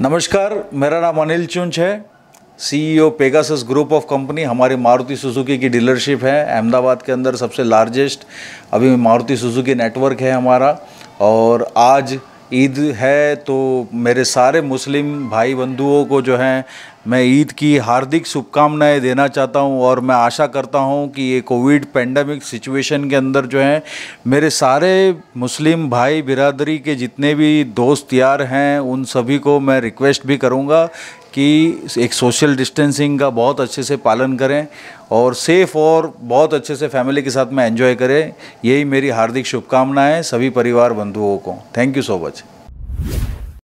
नमस्कार मेरा नाम अनिल चुंच है CEO Pegasus group of company हमारी मारुति सुजुकी की डीलरशिप है अहमदाबाद के अंदर सबसे लार्जेस्ट अभी मारुति सुजुकी नेटवर्क है हमारा और आज ईद है तो मेरे सारे मुस्लिम भाई बंधुओं को जो है मैं ईद की हार्दिक शुभकामनाएं देना चाहता हूं और मैं आशा करता हूं कि ये कोविड पेंडेमिक सिचुएशन के अंदर जो है मेरे सारे मुस्लिम भाई बिरादरी के जितने भी दोस्त यार हैं उन सभी को मैं रिक्वेस्ट भी करूंगा कि एक सोशल डिस्टेंसिंग का बहुत अच्छे से पालन करें और सेफ और बहुत अच्छे से फैमिली के साथ में एंजॉय करें यही मेरी हार्दिक शुभकामनाएं सभी परिवार बंधुओं को थैंक यू सो मच